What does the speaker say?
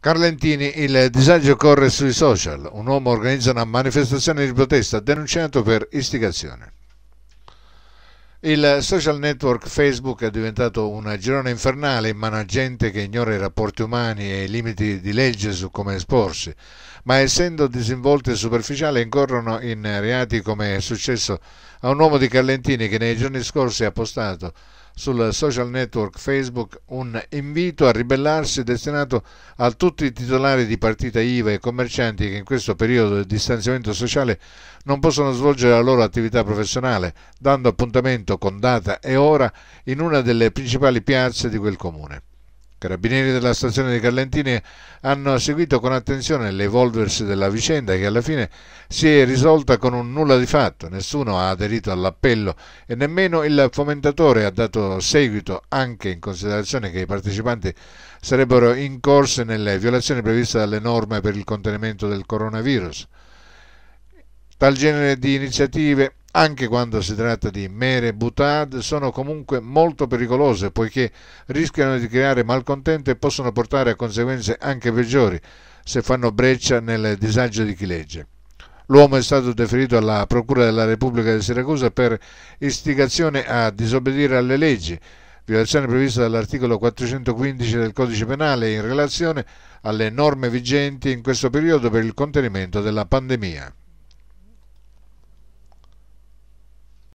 Carlentini, il disagio corre sui social. Un uomo organizza una manifestazione di protesta denunciato per istigazione. Il social network Facebook è diventato una girone infernale in mano a gente che ignora i rapporti umani e i limiti di legge su come esporsi, ma essendo disinvolte e superficiali incorrono in reati come è successo a un uomo di Carlentini che nei giorni scorsi ha postato sul social network Facebook un invito a ribellarsi destinato a tutti i titolari di partita IVA e commercianti che in questo periodo di distanziamento sociale non possono svolgere la loro attività professionale, dando appuntamento con data e ora in una delle principali piazze di quel comune. Carabinieri della stazione di Carlentini hanno seguito con attenzione l'evolversi della vicenda che alla fine si è risolta con un nulla di fatto, nessuno ha aderito all'appello e nemmeno il fomentatore ha dato seguito anche in considerazione che i partecipanti sarebbero incorse nelle violazioni previste dalle norme per il contenimento del coronavirus. Tal genere di iniziative anche quando si tratta di mere butade, sono comunque molto pericolose poiché rischiano di creare malcontento e possono portare a conseguenze anche peggiori se fanno breccia nel disagio di chi legge. L'uomo è stato deferito alla Procura della Repubblica di Siracusa per istigazione a disobbedire alle leggi, violazione prevista dall'articolo 415 del codice penale in relazione alle norme vigenti in questo periodo per il contenimento della pandemia.